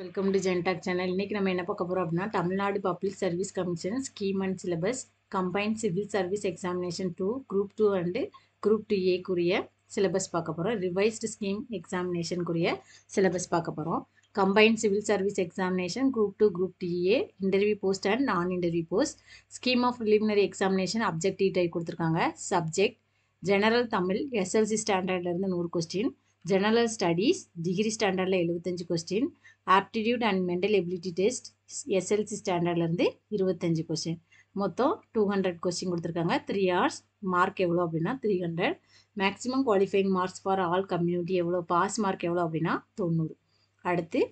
welcome to ஜென்டாக் channel இன்றைக்கி நம்ம என்ன பார்க்க போகிறோம் அப்படின்னா Tamil Nadu public service commission scheme and syllabus combined civil service examination two group two and group two ஏக்குரிய சிலபஸ் பார்க்க போகிறோம் ரிவைஸ்டு ஸ்கீம் எக்ஸாமினேஷனுக்குரிய சிலபஸ் பார்க்க போகிறோம் combined civil service examination group two group DA interview post and non interview post scheme of preliminary examination objective type கொடுத்துருக்காங்க subject general Tamil SLC ஸ்டாண்டர்ட்லேருந்து நூறு question general studies degree ஸ்டாண்டர்டில் எழுபத்தஞ்சு question aptitude and mental ability test SLC ஸ்டாண்டர்ட்லேருந்து இருபத்தஞ்சு question மொத்தம் two hundred question கொடுத்துருக்காங்க three hours mark எவ்வளோ அப்படின்னா three hundred maximum qualifying marks for all community எவ்வளோ பாஸ் மார்க் எவ்வளோ அப்படின்னா தொண்ணூறு அடுத்து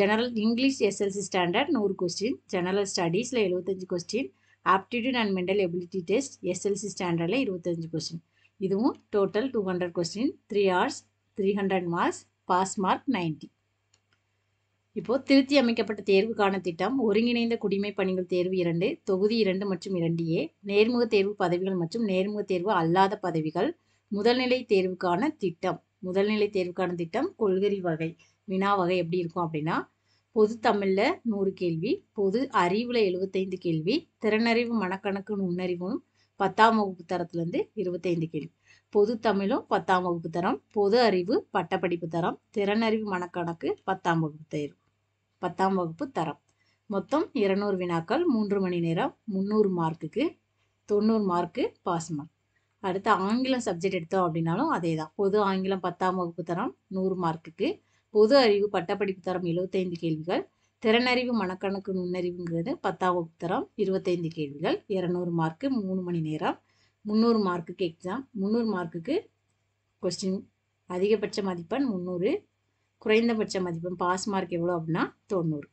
ஜெனரல் இங்கிலீஷ் எஸ்எல்சி ஸ்டாண்டர்ட் நூறு கொஸ்டின் ஜெனரல் ஸ்டடீஸில் எழுபத்தஞ்சு question aptitude and mental ability test SLC ஸ்டாண்டர்டில் இருபத்தஞ்சு கொஸ்டின் இதுவும் total two hundred question three hours three hundred marks pass mark ninety இப்போது திருத்தி அமைக்கப்பட்ட தேர்வுக்கான திட்டம் ஒருங்கிணைந்த குடிமை பணிகள் தேர்வு இரண்டு தொகுதி இரண்டு மற்றும் இரண்டியே நேர்முக தேர்வு பதவிகள் மற்றும் நேர்முக தேர்வு அல்லாத பதவிகள் முதல்நிலை தேர்வுக்கான திட்டம் முதல்நிலை தேர்வுக்கான திட்டம் கொள்கறி வகை வினா வகை எப்படி இருக்கும் அப்படின்னா பொது தமிழில் நூறு கேள்வி பொது அறிவில் எழுபத்தைந்து கேள்வி திறனறிவு மனக்கணக்கு நுண்ணறிவும் பத்தாம் வகுப்பு தரத்துலேருந்து இருபத்தைந்து கேள்வி பொது தமிழும் பத்தாம் வகுப்பு தரம் பொது அறிவு பட்டப்படிப்பு தரம் திறனறிவு மனக்கணக்கு பத்தாம் வகுப்பு தேர்வு பத்தாம் வகுப்பு தரம் மொத்தம் இருநூறு வினாக்கள் மூன்று மணி நேரம் முந்நூறு மார்க்குக்கு தொண்ணூறு மார்க்கு பாஸ் மார்க் அடுத்து ஆங்கிலம் சப்ஜெக்ட் எடுத்தோம் அப்படின்னாலும் அதே தான் பொது ஆங்கிலம் பத்தாம் வகுப்பு தரம் நூறு மார்க்குக்கு பொது அறிவு பட்டப்படிப்பு தரம் எழுபத்தைந்து கேள்விகள் திறனறிவு மனக்கணக்கு நுண்ணறிவுங்கிறது பத்தாம் வகுப்பு தரம் இருபத்தைந்து கேள்விகள் இரநூறு மார்க்கு மூணு மணி நேரம் முந்நூறு மார்க்குக்கு எக்ஸாம் முந்நூறு மார்க்குக்கு கொஸ்டின் அதிகபட்ச மதிப்பெண் முந்நூறு குறைந்தபட்ச மதிப்பெண் பாஸ் மார்க் எவ்வளோ அப்படின்னா தொண்ணூறு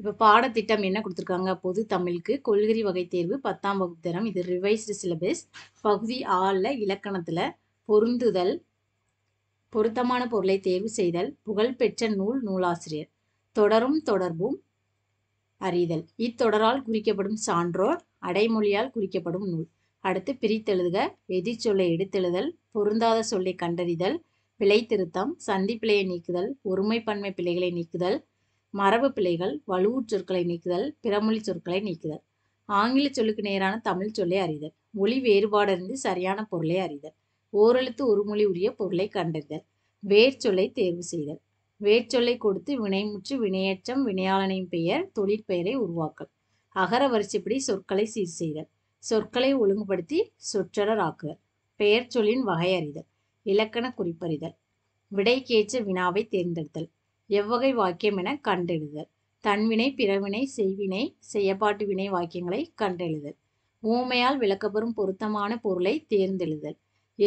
இப்போ பாடத்திட்டம் என்ன கொடுத்துருக்காங்க பொது தமிழுக்கு கொள்கறி வகை தேர்வு பத்தாம் வகுப்பு தரம் இது ரிவைஸ்டு சிலபஸ் பகுதி ஆளில் இலக்கணத்தில் பொருந்துதல் பொருத்தமான பொருளை தேர்வு செய்தல் புகழ்பெற்ற நூல் நூலாசிரியர் தொடரும் தொடர்பும் அறிதல் இத்தொடரால் குறிக்கப்படும் சான்றோர் அடைமொழியால் குறிக்கப்படும் நூல் அடுத்து பிரித்தெழுதுக எதிர்ச்சொல்லை எடுத்தெழுதல் பொருந்தாத சொல்லை கண்டறிதல் பிழை திருத்தம் சந்தி பிழையை நீக்குதல் ஒருமைப்பன்மை பிழைகளை நீக்குதல் மரபு பிழைகள் வலுவுச் சொற்களை நீக்குதல் பிறமொழி சொற்களை நீக்குதல் ஆங்கில சொல்லுக்கு நேரான தமிழ் சொல்லை அறிதல் மொழி வேறுபாடறிந்து சரியான பொருளை அறிதல் ஓரெழுத்து ஒரு மொழி உரிய பொருளை கண்டறிதல் வேர்ச்சொல்லை தேர்வு செய்தல் வேர்ச்சொல்லை கொடுத்து வினைமுற்று வினையேற்றம் வினையாளனின் பெயர் தொழிற்பெயரை உருவாக்கல் அகர வரிசைப்படி சொற்களை சீர் செய்தல் சொற்களை ஒழுங்குபடுத்தி சொற்றொடர் ஆக்குதல் பெயர் சொல்லின் வகை அறிதல் இலக்கண குறிப்பறிதல் விடைக்கேற்ற வினாவை தேர்ந்தெடுத்தல் எவ்வகை வாக்கியம் என கண்டெழுதல் தன்வினை பிறவினை செய்வினை செய்யப்பாட்டு வினை வாக்கியங்களை கண்டெழுதல் ஊமையால் விளக்கப்பெறும் பொருத்தமான பொருளை தேர்ந்தெழுதல்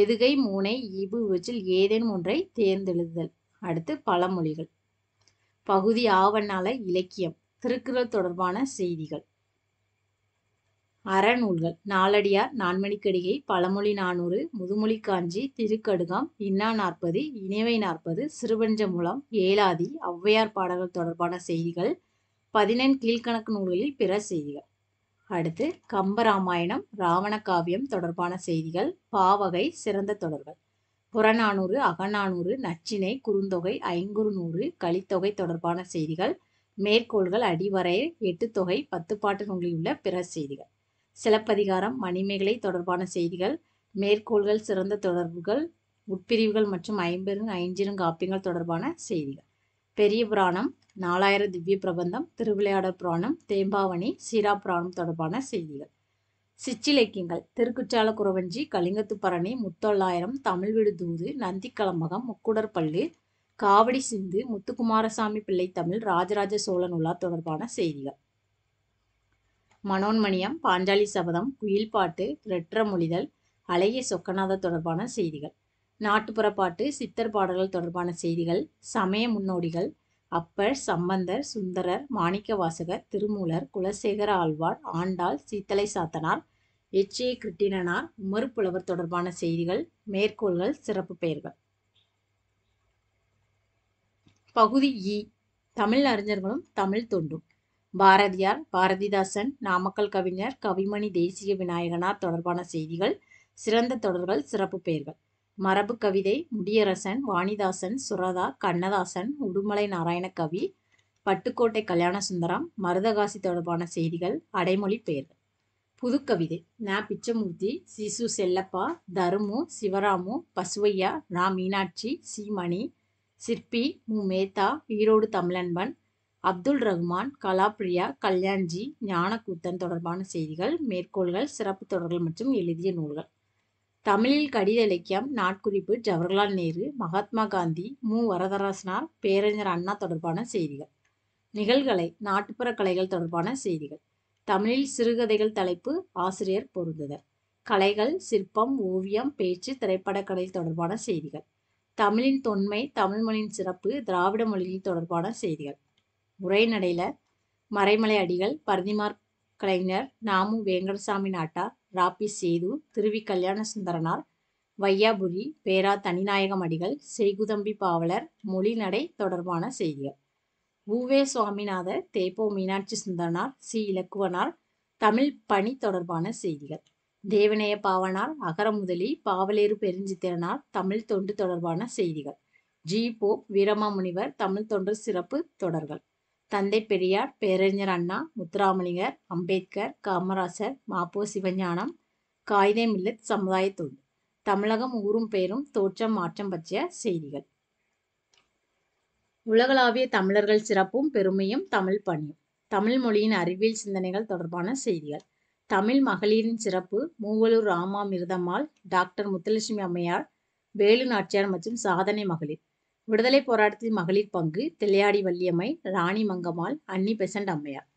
எதுகை மூனை இபு இவற்றில் ஏதேனும் ஒன்றை தேர்ந்தெழுதல் அடுத்து பழமொழிகள் பகுதி ஆவண்ணால இலக்கியம் திருக்குறள் தொடர்பான செய்திகள் அறநூல்கள் நாளடியார் நான்மணிக்கடிகை பழமொழி நானூறு முதுமொழி காஞ்சி திருக்கடுகம் இன்னா நாற்பது இணைவை நாற்பது சிறுபஞ்சமூலம் ஏலாதி ஔவையார் பாடல்கள் தொடர்பான செய்திகள் பதினெண் கீழ்கணக்கு நூல்களில் பிற செய்திகள் அடுத்து கம்பராமாயணம் ராவண காவியம் தொடர்பான செய்திகள் பாவகை சிறந்த தொடர்கள் புறநானூறு அகநானூறு நச்சினை குறுந்தொகை ஐங்குறு நூறு கலித்தொகை தொடர்பான செய்திகள் மேற்கோள்கள் அடிவரை தொகை பத்து பாட்டு நூலில் உள்ள பிற செய்திகள் சிலப்பதிகாரம் மணிமேகலை தொடர்பான செய்திகள் மேற்கோள்கள் சிறந்த தொடர்புகள் உட்பிரிவுகள் மற்றும் ஐம்பெருங் ஐஞ்சிருங்காப்பியங்கள் தொடர்பான செய்திகள் பெரிய புராணம் நாலாயிர திவ்ய பிரபந்தம் திருவிளையாடல் புராணம் தேம்பாவணி சீரா புராணம் தொடர்பான செய்திகள் சிச்சிலக்கியங்கள் திருக்குற்றால குறவஞ்சி கலிங்கத்துப்பரணி முத்தொள்ளாயிரம் தமிழ் விடுதூது நந்திக்கலம்பகம் முக்குடற்பள்ளு காவடி சிந்து முத்துக்குமாரசாமி பிள்ளை தமிழ் ராஜராஜ சோழன் உலா தொடர்பான செய்திகள் மனோன்மணியம் பாஞ்சாலி சபதம் குயில் பாட்டு ரெற்ற மொழிதல் அழகிய சொக்கநாத தொடர்பான செய்திகள் நாட்டுப்புற பாட்டு சித்தர் பாடல்கள் தொடர்பான செய்திகள் சமய முன்னோடிகள் அப்பர் சம்பந்தர் சுந்தரர் மாணிக்கவாசகர் திருமூலர் குலசேகர ஆழ்வார் ஆண்டாள் சீத்தலை சாத்தனார் எச் ஏ கிருட்டிணனார் புலவர் தொடர்பான செய்திகள் மேற்கோள்கள் சிறப்பு பெயர்கள் பகுதி இ தமிழ் அறிஞர்களும் தமிழ் தொண்டும் பாரதியார் பாரதிதாசன் நாமக்கல் கவிஞர் கவிமணி தேசிய விநாயகனார் தொடர்பான செய்திகள் சிறந்த தொடர்கள் சிறப்பு பெயர்கள் மரபு கவிதை முடியரசன் வாணிதாசன் சுரதா கண்ணதாசன் உடுமலை நாராயணகவி பட்டுக்கோட்டை கல்யாணசுந்தரம் மருதகாசி தொடர்பான செய்திகள் அடைமொழி பெயர்கள் புதுக்கவிதை ந பிச்சமூர்த்தி சிசு செல்லப்பா தருமு சிவராமு பசுவையா நா மீனாட்சி சி மணி சிற்பி மு மேத்தா ஈரோடு தமிழன்பன் அப்துல் ரஹ்மான் கலாப்ரியா கல்யாண்ஜி ஞானக்கூத்தன் தொடர்பான செய்திகள் மேற்கோள்கள் சிறப்பு தொடர்கள் மற்றும் எழுதிய நூல்கள் தமிழில் கடித இலக்கியம் நாட்குறிப்பு ஜவஹர்லால் நேரு மகாத்மா காந்தி மு வரதராசனார் பேரறிஞர் அண்ணா தொடர்பான செய்திகள் நிகழ்கலை நாட்டுப்புற கலைகள் தொடர்பான செய்திகள் தமிழில் சிறுகதைகள் தலைப்பு ஆசிரியர் பொருந்துதல் கலைகள் சிற்பம் ஓவியம் பேச்சு திரைப்படக்கலை தொடர்பான செய்திகள் தமிழின் தொன்மை தமிழ் மொழியின் சிறப்பு திராவிட மொழியில் தொடர்பான செய்திகள் உரைநடையில் மறைமலை அடிகள் பரதிமார் கலைஞர் நாமு வேங்கடசாமி நாட்டார் ராப்பி சேது திருவி கல்யாண சுந்தரனார் வையாபுரி பேரா தனிநாயகம் அடிகள் செய்குதம்பி பாவலர் மொழிநடை தொடர்பான செய்திகள் உவே சுவாமிநாதர் தேப்போ மீனாட்சி சுந்தரனார் சி இலக்குவனார் தமிழ் பணி தொடர்பான செய்திகள் தேவநேய பாவனார் அகரமுதலி பாவலேறு பெருஞ்சித்திரனார் தமிழ் தொண்டு தொடர்பான செய்திகள் ஜி போப் வீரமாமுனிவர் தமிழ் தொண்டு சிறப்பு தொடர்கள் தந்தை பெரியார் பேரறிஞர் அண்ணா முத்துராமலிங்கர் அம்பேத்கர் காமராசர் மாப்போ சிவஞானம் காயிதே மில்லத் சமுதாய தொழில் தமிழகம் ஊரும் பெயரும் தோற்றம் மாற்றம் பற்றிய செய்திகள் உலகளாவிய தமிழர்கள் சிறப்பும் பெருமையும் தமிழ் பணியும் தமிழ் மொழியின் அறிவியல் சிந்தனைகள் தொடர்பான செய்திகள் தமிழ் மகளிரின் சிறப்பு மூவலூர் ராமா மிருதம்மாள் டாக்டர் முத்துலட்சுமி அம்மையார் வேலு நாச்சியார் மற்றும் சாதனை மகளிர் விடுதலை போராட்டத்தில் மகளிர் பங்கு தெல்லையாடி வள்ளியம்மை ராணி மங்கம்மாள் அன்னி பெசண்ட் அம்மையார்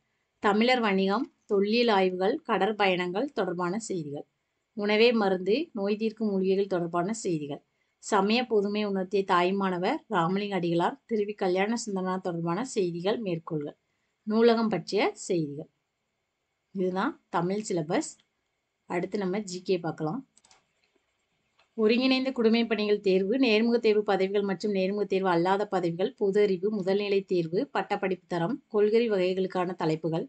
தமிழர் வணிகம் தொல்லியல் ஆய்வுகள் கடற்பயணங்கள் தொடர்பான செய்திகள் உணவே மருந்து நோய் தீர்க்கும் மூலிகைகள் தொடர்பான செய்திகள் சமய பொதுமை உணர்த்திய தாய்மானவர் ராமலிங்க அடிகளார் திருவி கல்யாண சுந்தரனார் தொடர்பான செய்திகள் மேற்கோள்கள் நூலகம் பற்றிய செய்திகள் இதுதான் தமிழ் சிலபஸ் அடுத்து நம்ம ஜிகே பார்க்கலாம் ஒருங்கிணைந்த குடுமை பணிகள் தேர்வு நேர்முக தேர்வு பதவிகள் மற்றும் நேர்முக தேர்வு அல்லாத பதவிகள் பொது அறிவு முதல்நிலை தேர்வு பட்டப்படிப்பு தரம் கொள்கறி வகைகளுக்கான தலைப்புகள்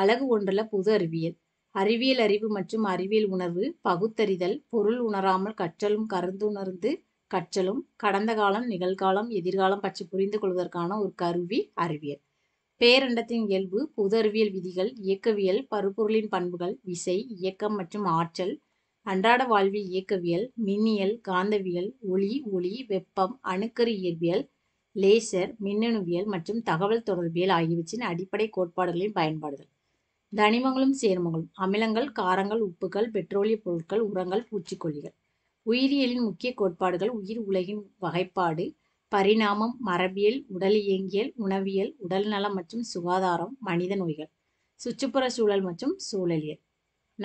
அழகு ஒன்றுல பொது அறிவியல் அறிவியல் அறிவு மற்றும் அறிவியல் உணர்வு பகுத்தறிதல் பொருள் உணராமல் கற்றலும் கருந்துணர்ந்து கற்றலும் கடந்த காலம் நிகழ்காலம் எதிர்காலம் பற்றி புரிந்து கொள்வதற்கான ஒரு கருவி அறிவியல் பேரண்டத்தின் இயல்பு பொது அறிவியல் விதிகள் இயக்கவியல் பருப்பொருளின் பண்புகள் விசை இயக்கம் மற்றும் ஆற்றல் அன்றாட வாழ்வில் இயக்கவியல் மின்னியல் காந்தவியல் ஒளி ஒளி வெப்பம் அணுக்கரு இயற்பியல் லேசர் மின்னணுவியல் மற்றும் தகவல் தொடர்பியல் ஆகியவற்றின் அடிப்படை கோட்பாடுகளின் பயன்பாடுகள் தனிமங்களும் சேர்மங்களும் அமிலங்கள் காரங்கள் உப்புகள் பெட்ரோலிய பொருட்கள் உரங்கள் பூச்சிக்கொல்லிகள் உயிரியலின் முக்கிய கோட்பாடுகள் உயிர் உலகின் வகைப்பாடு பரிணாமம் மரபியல் உடல் இயங்கியல் உணவியல் உடல்நலம் மற்றும் சுகாதாரம் மனித நோய்கள் சுற்றுப்புற சூழல் மற்றும் சூழலியல்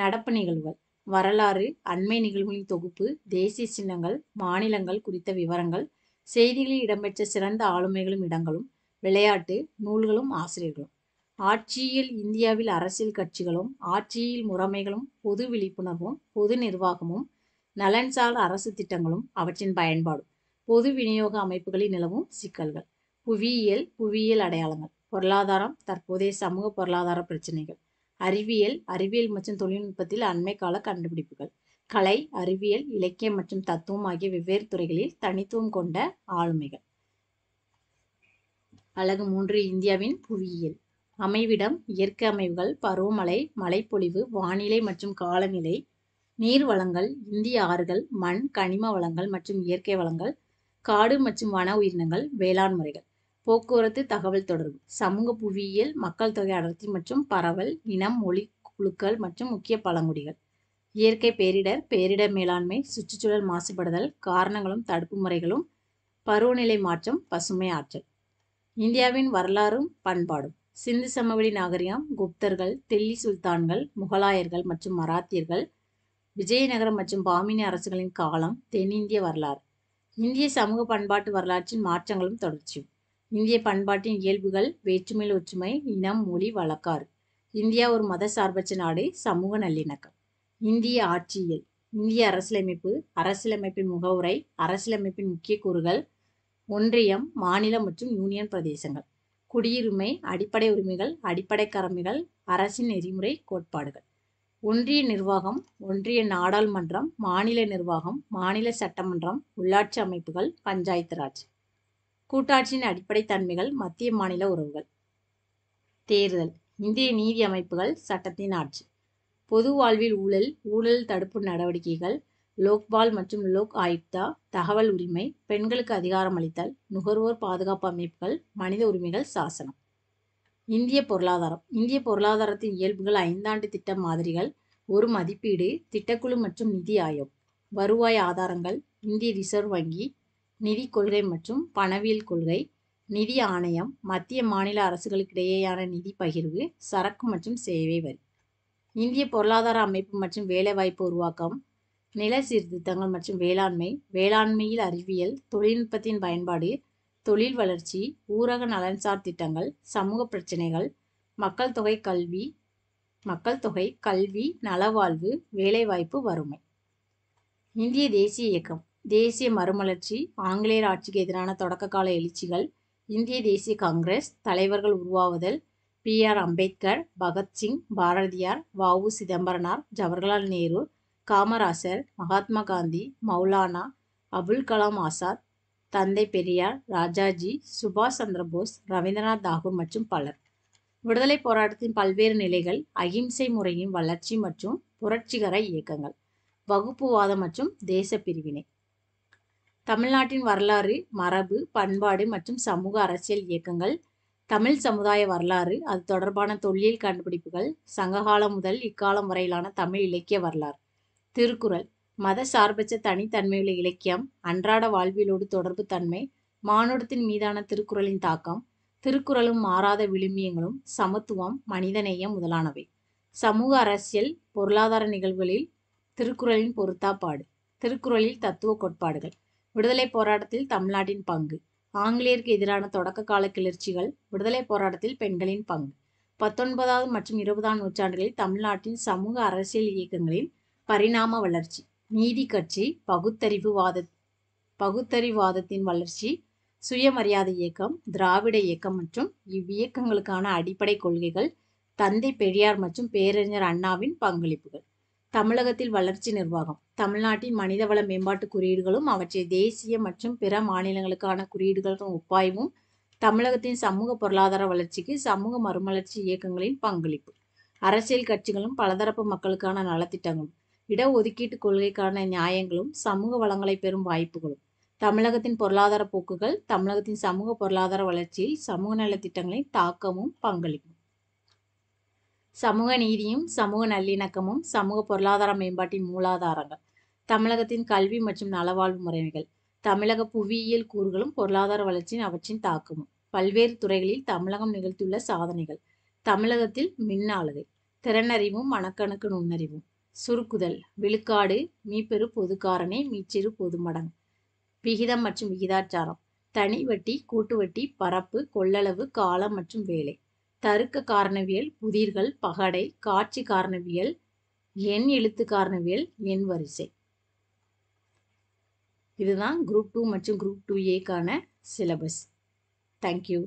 நடப்பு நிகழ்வுகள் வரலாறு அண்மை நிகழ்வுகளின் தொகுப்பு தேசிய சின்னங்கள் மாநிலங்கள் குறித்த விவரங்கள் செய்திகளில் இடம்பெற்ற சிறந்த ஆளுமைகளும் இடங்களும் விளையாட்டு நூல்களும் ஆசிரியர்களும் ஆட்சியில் இந்தியாவில் அரசியல் கட்சிகளும் ஆட்சியில் முறைமைகளும் பொது விழிப்புணர்வும் பொது நிர்வாகமும் நலன்சார் அரசு திட்டங்களும் அவற்றின் பயன்பாடும் பொது விநியோக அமைப்புகளில் நிலவும் சிக்கல்கள் புவியியல் புவியியல் அடையாளங்கள் பொருளாதாரம் தற்போதைய சமூக பொருளாதார பிரச்சனைகள் அறிவியல் அறிவியல் மற்றும் தொழில்நுட்பத்தில் அண்மை கால கண்டுபிடிப்புகள் கலை அறிவியல் இலக்கியம் மற்றும் தத்துவம் ஆகிய வெவ்வேறு துறைகளில் தனித்துவம் கொண்ட ஆளுமைகள் அழகு மூன்று இந்தியாவின் புவியியல் அமைவிடம் இயற்கை அமைவுகள் பருவமழை மழைப்பொழிவு வானிலை மற்றும் காலநிலை நீர் வளங்கள் இந்திய ஆறுகள் மண் கனிம வளங்கள் மற்றும் இயற்கை வளங்கள் காடு மற்றும் வன உயிரினங்கள் வேளாண் முறைகள் போக்குவரத்து தகவல் தொடர்பு சமூக புவியியல் மக்கள் தொகை அடர்த்தி மற்றும் பரவல் இனம் மொழி குழுக்கள் மற்றும் முக்கிய பழங்குடிகள் இயற்கை பேரிடர் பேரிடர் மேலாண்மை சுற்றுச்சூழல் மாசுபடுதல் காரணங்களும் தடுப்பு முறைகளும் பருவநிலை மாற்றம் பசுமை ஆற்றல் இந்தியாவின் வரலாறும் பண்பாடும் சிந்து சமவெளி நாகரிகம் குப்தர்கள் தில்லி சுல்தான்கள் முகலாயர்கள் மற்றும் மராத்தியர்கள் விஜயநகரம் மற்றும் பாமினி அரசுகளின் காலம் தென்னிந்திய வரலாறு இந்திய சமூக பண்பாட்டு வரலாற்றின் மாற்றங்களும் தொடர்ச்சியும் இந்திய பண்பாட்டின் இயல்புகள் வேற்றுமையில் ஒற்றுமை இனம் மொழி வழக்காறு இந்தியா ஒரு மத சார்பற்ற நாடு சமூக நல்லிணக்கம் இந்திய ஆட்சியியல் இந்திய அரசியலமைப்பு அரசியலமைப்பின் முகவுரை அரசியலமைப்பின் முக்கிய கூறுகள் ஒன்றியம் மாநிலம் மற்றும் யூனியன் பிரதேசங்கள் குடியுரிமை அடிப்படை உரிமைகள் அடிப்படை கடமைகள் அரசின் நெறிமுறை கோட்பாடுகள் ஒன்றிய நிர்வாகம் ஒன்றிய நாடாளுமன்றம் மாநில நிர்வாகம் மாநில சட்டமன்றம் உள்ளாட்சி அமைப்புகள் பஞ்சாயத்து ராஜ் கூட்டாட்சியின் அடிப்படை தன்மைகள் மத்திய மாநில உறவுகள் தேர்தல் இந்திய நீதி அமைப்புகள் சட்டத்தின் ஆட்சி பொது வாழ்வில் ஊழல் ஊழல் தடுப்பு நடவடிக்கைகள் லோக்பால் மற்றும் லோக் ஆயுக்தா தகவல் உரிமை பெண்களுக்கு அதிகாரம் அளித்தல் நுகர்வோர் பாதுகாப்பு அமைப்புகள் மனித உரிமைகள் சாசனம் இந்திய பொருளாதாரம் இந்திய பொருளாதாரத்தின் இயல்புகள் ஐந்தாண்டு திட்ட மாதிரிகள் ஒரு மதிப்பீடு திட்டக்குழு மற்றும் நிதி ஆயோக் வருவாய் ஆதாரங்கள் இந்திய ரிசர்வ் வங்கி நிதி கொள்கை மற்றும் பணவியல் கொள்கை நிதி ஆணையம் மத்திய மாநில அரசுகளுக்கிடையேயான நிதி பகிர்வு சரக்கு மற்றும் சேவை வரி இந்திய பொருளாதார அமைப்பு மற்றும் வேலைவாய்ப்பு உருவாக்கம் நில சீர்திருத்தங்கள் மற்றும் வேளாண்மை வேளாண்மையில் அறிவியல் தொழில்நுட்பத்தின் பயன்பாடு தொழில் வளர்ச்சி ஊரக நலன்சார் திட்டங்கள் சமூக பிரச்சினைகள் மக்கள் தொகை கல்வி மக்கள் தொகை கல்வி நலவாழ்வு வேலைவாய்ப்பு வறுமை இந்திய தேசிய இயக்கம் தேசிய மறுமலர்ச்சி ஆங்கிலேயர் ஆட்சிக்கு எதிரான தொடக்ககால எழுச்சிகள் இந்திய தேசிய காங்கிரஸ் தலைவர்கள் உருவாவுதல் பி ஆர் அம்பேத்கர் பகத்சிங் பாரதியார் வவு சிதம்பரனார் ஜவஹர்லால் நேரு காமராசர் மகாத்மா காந்தி மௌலானா அபுல் கலாம் ஆசாத் தந்தை பெரியார் ராஜாஜி சுபாஷ் சந்திரபோஸ் ரவீந்திரநாத் தாகூர் மற்றும் பலர் விடுதலை போராட்டத்தின் பல்வேறு நிலைகள் அகிம்சை முறையின் வளர்ச்சி மற்றும் புரட்சிகர இயக்கங்கள் வகுப்புவாதம் மற்றும் தேச பிரிவினை தமிழ்நாட்டின் வரலாறு மரபு பண்பாடு மற்றும் சமூக அரசியல் இயக்கங்கள் தமிழ் சமுதாய வரலாறு அது தொடர்பான தொல்லியல் கண்டுபிடிப்புகள் சங்ககாலம் முதல் இக்காலம் வரையிலான தமிழ் இலக்கிய வரலாறு திருக்குறள் மத சார்பற்ற தனித்தன்மையுள்ள இலக்கியம் அன்றாட வாழ்வியலோடு தொடர்பு தன்மை மானுடத்தின் மீதான திருக்குறளின் தாக்கம் திருக்குறளும் மாறாத விழுமியங்களும் சமத்துவம் மனிதநேயம் முதலானவை சமூக அரசியல் பொருளாதார நிகழ்வுகளில் திருக்குறளின் பொருத்தாப்பாடு திருக்குறளில் தத்துவ கோட்பாடுகள் விடுதலை போராட்டத்தில் தமிழ்நாட்டின் பங்கு ஆங்கிலேயருக்கு எதிரான தொடக்க கால கிளர்ச்சிகள் விடுதலை போராட்டத்தில் பெண்களின் பங்கு பத்தொன்பதாவது மற்றும் இருபதாம் நூற்றாண்டுகளில் தமிழ்நாட்டின் சமூக அரசியல் இயக்கங்களின் பரிணாம வளர்ச்சி நீதி கட்சி பகுத்தறிவுவாத பகுத்தறிவுவாதத்தின் வளர்ச்சி சுயமரியாதை இயக்கம் திராவிட இயக்கம் மற்றும் இவ்வியக்கங்களுக்கான அடிப்படை கொள்கைகள் தந்தை பெரியார் மற்றும் பேரறிஞர் அண்ணாவின் பங்களிப்புகள் தமிழகத்தில் வளர்ச்சி நிர்வாகம் தமிழ்நாட்டின் மனிதவள மேம்பாட்டு குறியீடுகளும் அவற்றை தேசிய மற்றும் பிற மாநிலங்களுக்கான குறியீடுகளும் ஒப்பாய்வும் தமிழகத்தின் சமூக பொருளாதார வளர்ச்சிக்கு சமூக மறுமலர்ச்சி இயக்கங்களின் பங்களிப்பு அரசியல் கட்சிகளும் பலதரப்பு மக்களுக்கான நலத்திட்டங்களும் இடஒதுக்கீட்டு கொள்கைக்கான நியாயங்களும் சமூக வளங்களை பெறும் வாய்ப்புகளும் தமிழகத்தின் பொருளாதார போக்குகள் தமிழகத்தின் சமூக பொருளாதார வளர்ச்சியில் சமூக நலத்திட்டங்களின் தாக்கமும் பங்களிப்பு சமூக நீதியும் சமூக நல்லிணக்கமும் சமூக பொருளாதார மேம்பாட்டின் மூலாதாரங்கள் தமிழகத்தின் கல்வி மற்றும் நலவாழ்வு முறைமைகள் தமிழக புவியியல் கூறுகளும் பொருளாதார வளர்ச்சியின் அவற்றின் தாக்கமும் பல்வேறு துறைகளில் தமிழகம் நிகழ்த்தியுள்ள சாதனைகள் தமிழகத்தில் மின்னாளுகை திறனறிவும் மனக்கணக்கு நுண்ணறிவும் சுருக்குதல் விழுக்காடு மீப்பெரு பொது காரணி மீச்சிறு பொது மடங்கு விகிதம் மற்றும் விகிதாச்சாரம் தனி வட்டி கூட்டு வட்டி பரப்பு கொள்ளளவு காலம் மற்றும் வேலை தருக்க காரணவியல் புதிர்கள் பகடை காட்சி காரணவியல் எண் எழுத்து காரணவியல் எண் வரிசை இதுதான் குரூப் டூ மற்றும் குரூப் டூ ஏக்கான சிலபஸ் தேங்க்யூ